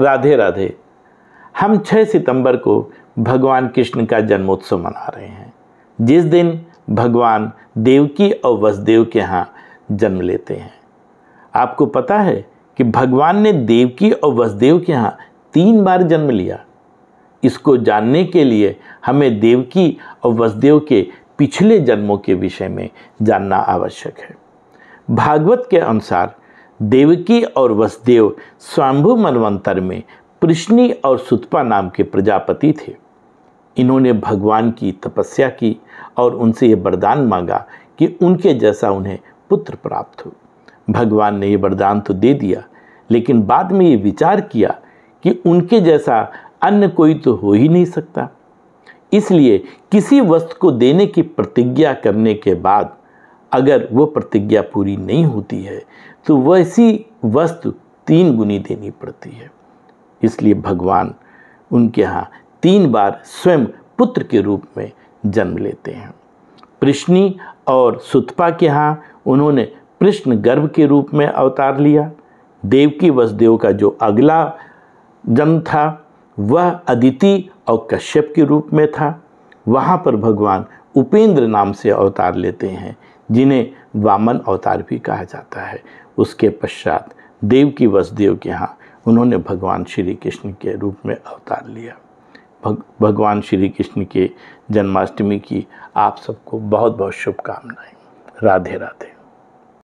राधे राधे हम 6 सितंबर को भगवान कृष्ण का जन्मोत्सव मना रहे हैं जिस दिन भगवान देवकी और वसुदेव के यहाँ जन्म लेते हैं आपको पता है कि भगवान ने देवकी और वसुदेव के यहाँ तीन बार जन्म लिया इसको जानने के लिए हमें देवकी और वसुदेव के पिछले जन्मों के विषय में जानना आवश्यक है भागवत के अनुसार देवकी और वसुदेव स्वाम्भु मनवंतर में पृष्णी और सुतपा नाम के प्रजापति थे इन्होंने भगवान की तपस्या की और उनसे ये वरदान मांगा कि उनके जैसा उन्हें पुत्र प्राप्त हो भगवान ने ये वरदान तो दे दिया लेकिन बाद में ये विचार किया कि उनके जैसा अन्य कोई तो हो ही नहीं सकता इसलिए किसी वस्तु को देने की प्रतिज्ञा करने के बाद अगर वह प्रतिज्ञा पूरी नहीं होती है तो वैसी वस्तु तीन गुनी देनी पड़ती है इसलिए भगवान उनके यहाँ तीन बार स्वयं पुत्र के रूप में जन्म लेते हैं कृष्णि और सुतपा के यहाँ उन्होंने कृष्ण गर्भ के रूप में अवतार लिया देवकी वसुदेव का जो अगला जन्म था वह अदिति और कश्यप के रूप में था वहाँ पर भगवान उपेंद्र नाम से अवतार लेते हैं जिन्हें वामन अवतार भी कहा जाता है उसके पश्चात देव की वसुदेव के यहाँ उन्होंने भगवान श्री कृष्ण के रूप में अवतार लिया भग, भगवान श्री कृष्ण के जन्माष्टमी की आप सबको बहुत बहुत शुभकामनाएं राधे राधे